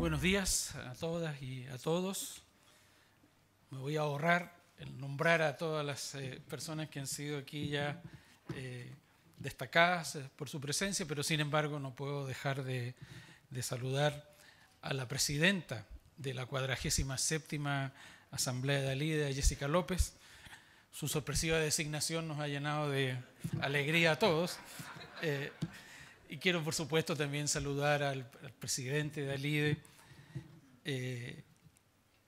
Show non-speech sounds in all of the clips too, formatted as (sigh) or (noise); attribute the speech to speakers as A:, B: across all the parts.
A: buenos días a todas y a todos. Me voy a ahorrar el nombrar a todas las eh, personas que han sido aquí ya eh, destacadas eh, por su presencia, pero sin embargo no puedo dejar de, saludar a la presidenta de la 47 Asamblea de Alida, Jessica López. Su sorpresiva designación nos ha llenado de alegría a todos. Y quiero, por supuesto, también saludar al, presidente de Alide, eh,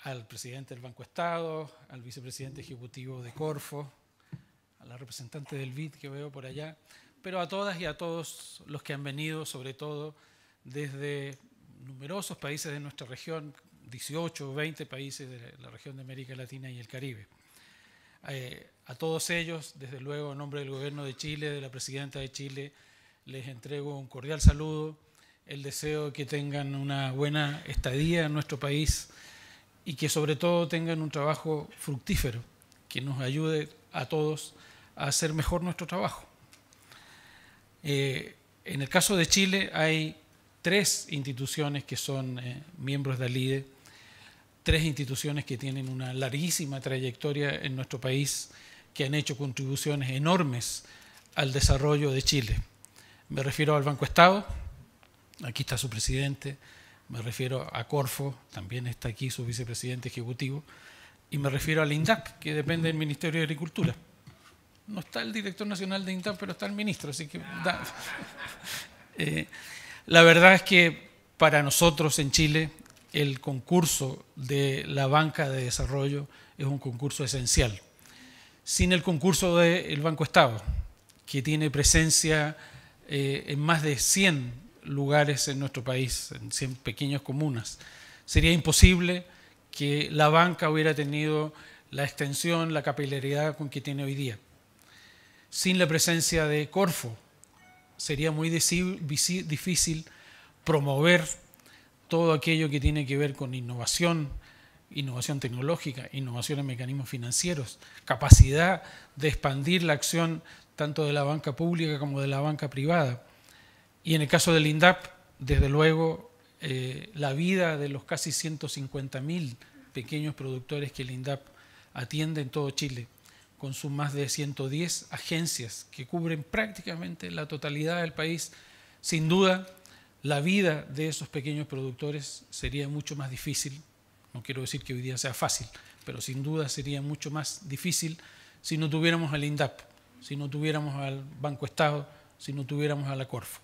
A: al presidente del Banco Estado, al vicepresidente ejecutivo de Corfo, a la representante del BID que veo por allá, pero a todas y a todos los que han venido, sobre todo desde numerosos países de nuestra región, 18 o 20 países de la región de América Latina y el Caribe. Eh, a todos ellos, desde luego, en nombre del Gobierno de Chile, de la Presidenta de Chile, les entrego un cordial saludo, el deseo de que tengan una buena estadía en nuestro país y que sobre todo tengan un trabajo fructífero que nos ayude a todos a hacer mejor nuestro trabajo. Eh, en el caso de Chile hay tres instituciones que son eh, miembros de ALIDE, tres instituciones que tienen una larguísima trayectoria en nuestro país, que han hecho contribuciones enormes al desarrollo de Chile. Me refiero al Banco Estado, aquí está su presidente, me refiero a Corfo, también está aquí su vicepresidente ejecutivo, y me refiero al INDAP, que depende del Ministerio de Agricultura. No está el director nacional de INDAP, pero está el ministro, así que... (laughs) Eh, la verdad es que para nosotros en Chile el concurso de la banca de desarrollo es un concurso esencial. Sin el concurso del Banco Estado, que tiene presencia eh, en más de 100 lugares en nuestro país, en 100 pequeñas comunas. Sería imposible que la banca hubiera tenido la extensión, la capilaridad con que tiene hoy día. Sin la presencia de Corfo, sería muy difícil promover todo aquello que tiene que ver con innovación, innovación tecnológica, innovación en mecanismos financieros, capacidad de expandir la acción tanto de la banca pública como de la banca privada. Y en el caso del INDAP, desde luego, eh, la vida de los casi 150.000 pequeños productores que el INDAP atiende en todo Chile, con sus más de 110 agencias que cubren prácticamente la totalidad del país, sin duda la vida de esos pequeños productores sería mucho más difícil, no quiero decir que hoy día sea fácil, pero sin duda sería mucho más difícil si no tuviéramos el INDAP si no tuviéramos al Banco Estado, si no tuviéramos a la Corfo.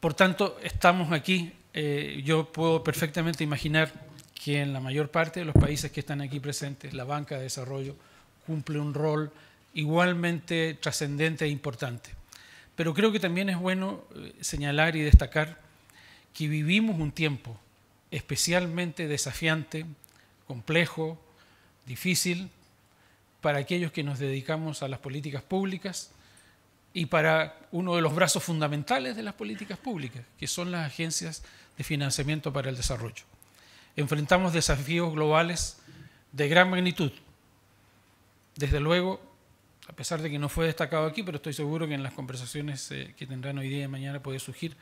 A: Por tanto, estamos aquí. Eh, yo puedo perfectamente imaginar que en la mayor parte de los países que están aquí presentes, la banca de desarrollo cumple un rol igualmente trascendente e importante. Pero creo que también es bueno eh, señalar y destacar que vivimos un tiempo especialmente desafiante, complejo, difícil, para aquellos que nos dedicamos a las políticas públicas y para uno de los brazos fundamentales de las políticas públicas, que son las agencias de financiamiento para el desarrollo. Enfrentamos desafíos globales de gran magnitud. Desde luego, a pesar de que no fue destacado aquí, pero estoy seguro que en las conversaciones eh, que tendrán hoy día y mañana puede surgir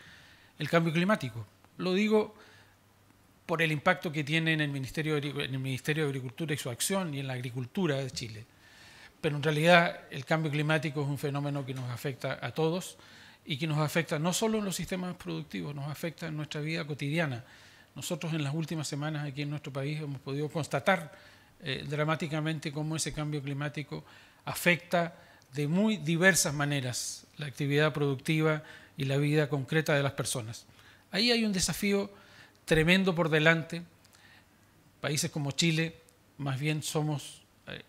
A: el cambio climático. Lo digo por el impacto que tiene en el, Ministerio de, en el Ministerio de Agricultura y su acción y en la agricultura de Chile. Pero en realidad el cambio climático es un fenómeno que nos afecta a todos y que nos afecta no solo en los sistemas productivos, nos afecta en nuestra vida cotidiana. Nosotros en las últimas semanas aquí en nuestro país hemos podido constatar eh, dramáticamente cómo ese cambio climático afecta de muy diversas maneras la actividad productiva y la vida concreta de las personas. Ahí hay un desafío tremendo por delante. Países como Chile, más bien somos eh,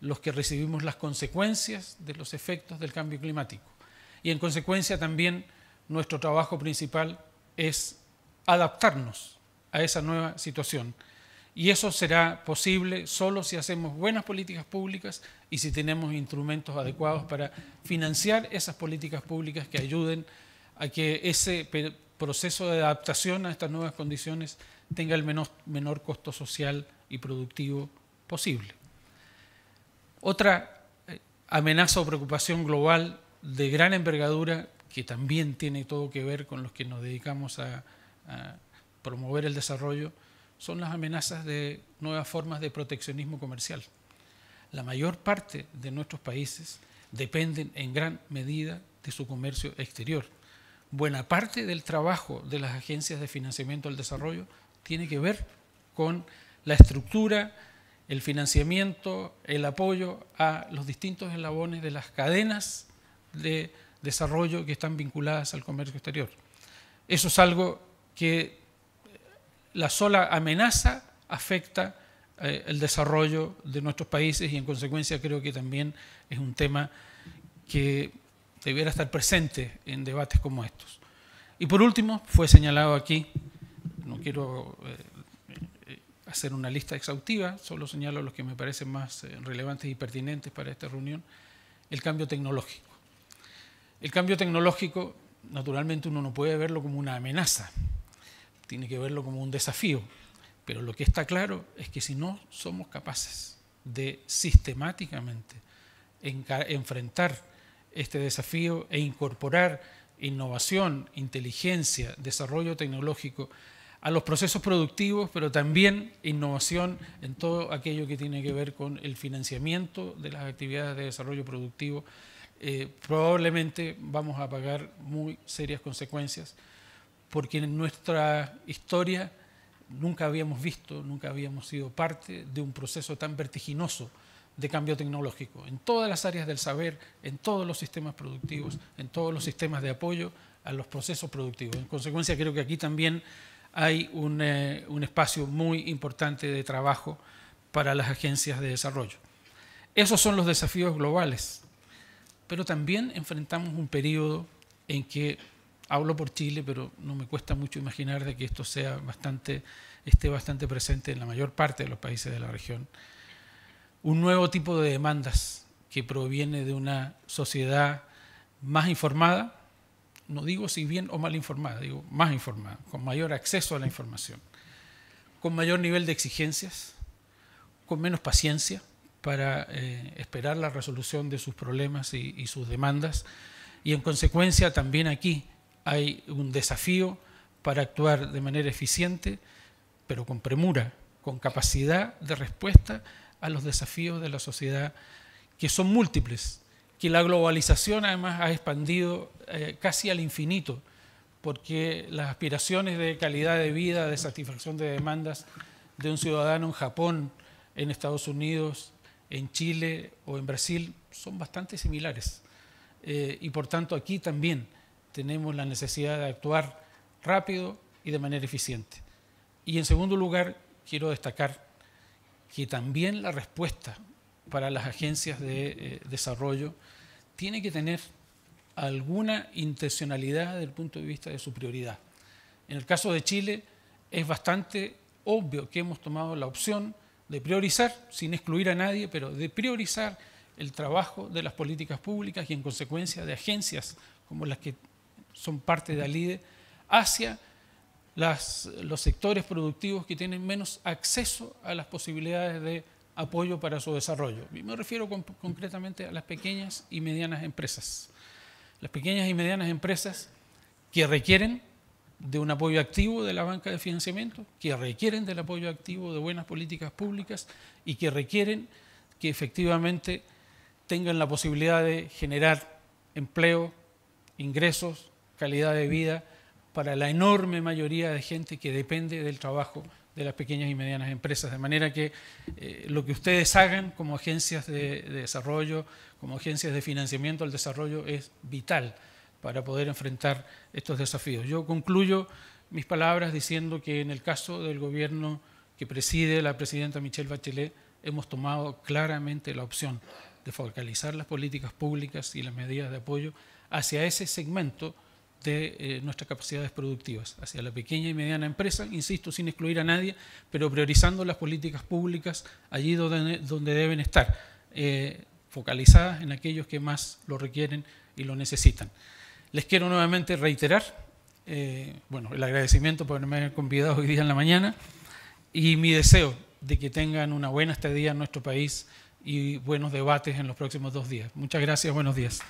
A: los que recibimos las consecuencias de los efectos del cambio climático. Y en consecuencia también nuestro trabajo principal es adaptarnos a esa nueva situación. Y eso será posible solo si hacemos buenas políticas públicas y si tenemos instrumentos adecuados para financiar esas políticas públicas que ayuden a que ese proceso de adaptación a estas nuevas condiciones tenga el menor, menor costo social y productivo posible. Otra eh, amenaza o preocupación global de gran envergadura, que también tiene todo que ver con los que nos dedicamos a promover el desarrollo, son las amenazas de nuevas formas de proteccionismo comercial. La mayor parte de nuestros países dependen en gran medida de su comercio exterior buena parte del trabajo de las agencias de financiamiento al desarrollo tiene que ver con la estructura, el financiamiento, el apoyo a los distintos eslabones de las cadenas de desarrollo que están vinculadas al comercio exterior. Eso es algo que eh, la sola amenaza afecta eh, el desarrollo de nuestros países y en consecuencia creo que también es un tema que debiera estar presente en debates como estos. Y por último, fue señalado aquí, no quiero eh, eh, hacer una lista exhaustiva, solo señalo los que me parecen más eh, relevantes y pertinentes para esta reunión, el cambio tecnológico. El cambio tecnológico, naturalmente, uno no puede verlo como una amenaza, tiene que verlo como un desafío, pero lo que está claro es que si no somos capaces de sistemáticamente enfrentar este desafío e incorporar innovación, inteligencia, desarrollo tecnológico a los procesos productivos, pero también innovación en todo aquello que tiene que ver con el financiamiento de las actividades de desarrollo productivo, eh, probablemente vamos a pagar muy serias consecuencias, porque en nuestra historia nunca habíamos visto, nunca habíamos sido parte de un proceso tan vertiginoso de cambio tecnológico, en todas las áreas del saber, en todos los sistemas productivos, en todos los sistemas de apoyo a los procesos productivos. En consecuencia, creo que aquí también hay un, eh, espacio muy importante de trabajo para las agencias de desarrollo. Esos son los desafíos globales, pero también enfrentamos un periodo en que, hablo por Chile, pero no me cuesta mucho imaginar de que esto sea bastante, esté bastante presente en la mayor parte de los países de la región, un nuevo tipo de demandas que proviene de una sociedad más informada, no digo si bien o mal informada, digo más informada, con mayor acceso a la información, con mayor nivel de exigencias, con menos paciencia para eh, esperar la resolución de sus problemas y, y sus demandas. Y en consecuencia también aquí hay un desafío para actuar de manera eficiente, pero con premura, con capacidad de respuesta a los desafíos de la sociedad, que son múltiples, que la globalización además ha expandido eh, casi al infinito, porque las aspiraciones de calidad de vida, de satisfacción de demandas de un ciudadano en Japón, en Estados Unidos, en Chile o en Brasil son bastante similares. Eh, y por tanto aquí también tenemos la necesidad de actuar rápido y de manera eficiente. Y en segundo lugar, quiero destacar que también la respuesta para las agencias de eh, desarrollo tiene que tener alguna intencionalidad desde el punto de vista de su prioridad. En el caso de Chile es bastante obvio que hemos tomado la opción de priorizar, sin excluir a nadie, pero de priorizar el trabajo de las políticas públicas y en consecuencia de agencias como las que son parte de ALIDE hacia los sectores productivos que tienen menos acceso a las posibilidades de apoyo para su desarrollo. me refiero concretamente a las pequeñas y medianas empresas. Las pequeñas y medianas empresas que requieren de un apoyo activo de la banca de financiamiento, que requieren del apoyo activo de buenas políticas públicas y que requieren que efectivamente tengan la posibilidad de generar empleo, ingresos, calidad de vida para la enorme mayoría de gente que depende del trabajo de las pequeñas y medianas empresas. De manera que eh, lo que ustedes hagan como agencias de, de, desarrollo, como agencias de financiamiento al desarrollo, es vital para poder enfrentar estos desafíos. Yo concluyo mis palabras diciendo que en el caso del gobierno que preside la presidenta Michelle Bachelet, hemos tomado claramente la opción de focalizar las políticas públicas y las medidas de apoyo hacia ese segmento de eh, nuestras capacidades productivas hacia la pequeña y mediana empresa, insisto, sin excluir a nadie, pero priorizando las políticas públicas allí donde, deben estar, eh, focalizadas en aquellos que más lo requieren y lo necesitan. Les quiero nuevamente reiterar eh, bueno, el agradecimiento por haberme convidado hoy día en la mañana y mi deseo de que tengan una buena estadía en nuestro país y buenos debates en los próximos dos días. Muchas gracias, buenos días.